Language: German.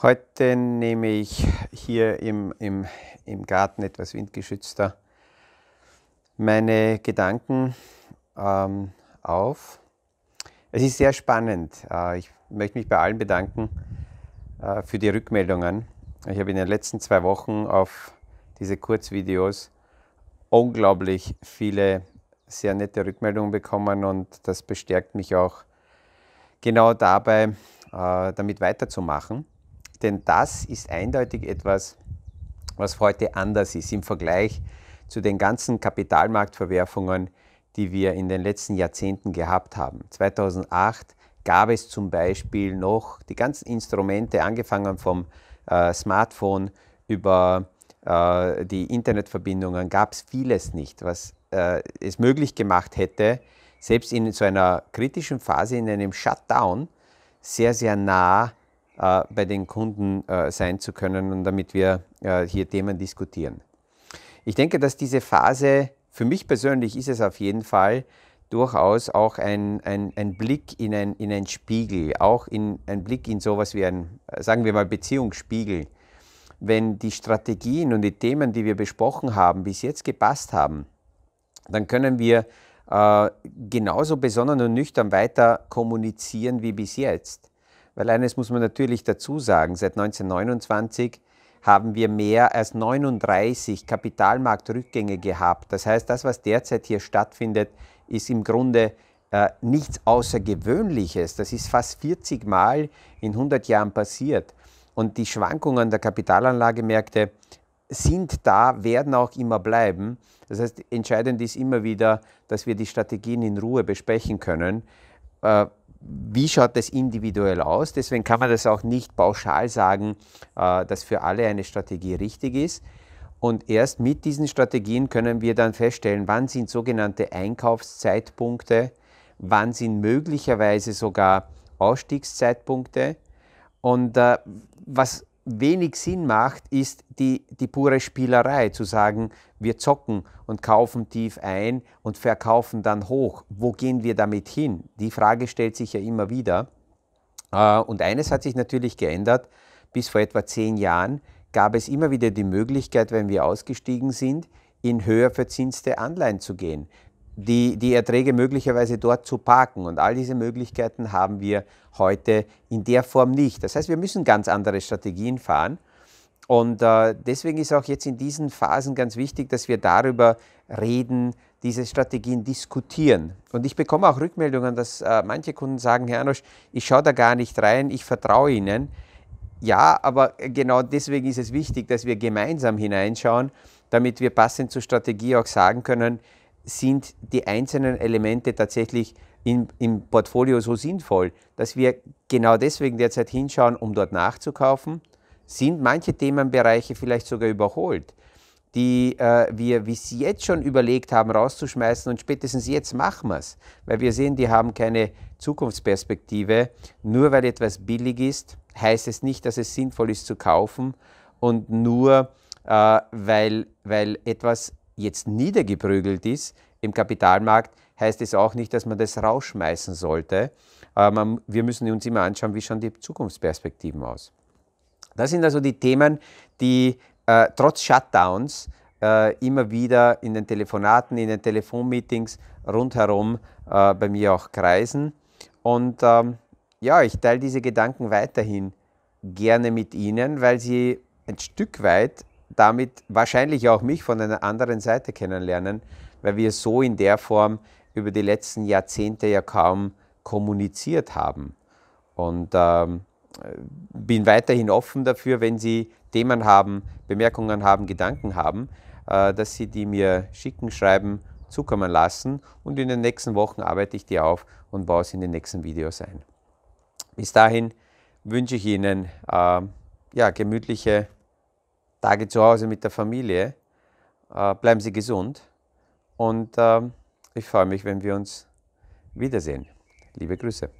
Heute nehme ich hier im, im, im Garten etwas windgeschützter meine Gedanken ähm, auf. Es ist sehr spannend. Äh, ich möchte mich bei allen bedanken äh, für die Rückmeldungen. Ich habe in den letzten zwei Wochen auf diese Kurzvideos unglaublich viele sehr nette Rückmeldungen bekommen und das bestärkt mich auch genau dabei, äh, damit weiterzumachen denn das ist eindeutig etwas, was heute anders ist im Vergleich zu den ganzen Kapitalmarktverwerfungen, die wir in den letzten Jahrzehnten gehabt haben. 2008 gab es zum Beispiel noch die ganzen Instrumente, angefangen vom äh, Smartphone über äh, die Internetverbindungen, gab es vieles nicht, was äh, es möglich gemacht hätte, selbst in so einer kritischen Phase, in einem Shutdown, sehr, sehr nah äh, bei den Kunden äh, sein zu können und damit wir äh, hier Themen diskutieren. Ich denke, dass diese Phase, für mich persönlich ist es auf jeden Fall, durchaus auch ein, ein, ein Blick in ein, in ein Spiegel, auch in ein Blick in sowas wie ein, sagen wir mal, Beziehungsspiegel. Wenn die Strategien und die Themen, die wir besprochen haben, bis jetzt gepasst haben, dann können wir äh, genauso besonnen und nüchtern weiter kommunizieren wie bis jetzt. Weil eines muss man natürlich dazu sagen, seit 1929 haben wir mehr als 39 Kapitalmarktrückgänge gehabt. Das heißt, das, was derzeit hier stattfindet, ist im Grunde äh, nichts Außergewöhnliches. Das ist fast 40 Mal in 100 Jahren passiert. Und die Schwankungen der Kapitalanlagemärkte sind da, werden auch immer bleiben. Das heißt, entscheidend ist immer wieder, dass wir die Strategien in Ruhe besprechen können. Äh, wie schaut das individuell aus? Deswegen kann man das auch nicht pauschal sagen, äh, dass für alle eine Strategie richtig ist. Und erst mit diesen Strategien können wir dann feststellen, wann sind sogenannte Einkaufszeitpunkte, wann sind möglicherweise sogar Ausstiegszeitpunkte. Und äh, was wenig Sinn macht, ist die, die pure Spielerei, zu sagen, wir zocken und kaufen tief ein und verkaufen dann hoch. Wo gehen wir damit hin? Die Frage stellt sich ja immer wieder. Äh, und eines hat sich natürlich geändert. Bis vor etwa zehn Jahren gab es immer wieder die Möglichkeit, wenn wir ausgestiegen sind, in höher verzinste Anleihen zu gehen die, die Erträge möglicherweise dort zu parken. Und all diese Möglichkeiten haben wir heute in der Form nicht. Das heißt, wir müssen ganz andere Strategien fahren. Und äh, deswegen ist auch jetzt in diesen Phasen ganz wichtig, dass wir darüber reden, diese Strategien diskutieren. Und ich bekomme auch Rückmeldungen, dass äh, manche Kunden sagen, Herr Anosch, ich schaue da gar nicht rein, ich vertraue Ihnen. Ja, aber genau deswegen ist es wichtig, dass wir gemeinsam hineinschauen, damit wir passend zur Strategie auch sagen können, sind die einzelnen Elemente tatsächlich im, im Portfolio so sinnvoll, dass wir genau deswegen derzeit hinschauen, um dort nachzukaufen? Sind manche Themenbereiche vielleicht sogar überholt, die äh, wir bis jetzt schon überlegt haben, rauszuschmeißen und spätestens jetzt machen wir es, weil wir sehen, die haben keine Zukunftsperspektive. Nur weil etwas billig ist, heißt es nicht, dass es sinnvoll ist zu kaufen und nur äh, weil, weil etwas jetzt niedergeprügelt ist im Kapitalmarkt, heißt es auch nicht, dass man das rausschmeißen sollte. Man, wir müssen uns immer anschauen, wie schauen die Zukunftsperspektiven aus. Das sind also die Themen, die äh, trotz Shutdowns äh, immer wieder in den Telefonaten, in den Telefonmeetings rundherum äh, bei mir auch kreisen. Und ähm, ja, ich teile diese Gedanken weiterhin gerne mit Ihnen, weil sie ein Stück weit damit wahrscheinlich auch mich von einer anderen Seite kennenlernen, weil wir so in der Form über die letzten Jahrzehnte ja kaum kommuniziert haben. Und ähm, bin weiterhin offen dafür, wenn Sie Themen haben, Bemerkungen haben, Gedanken haben, äh, dass Sie die mir schicken, schreiben, zukommen lassen. Und in den nächsten Wochen arbeite ich die auf und baue es in den nächsten Videos ein. Bis dahin wünsche ich Ihnen äh, ja, gemütliche Tage zu Hause mit der Familie. Äh, bleiben Sie gesund und ähm, ich freue mich, wenn wir uns wiedersehen. Liebe Grüße.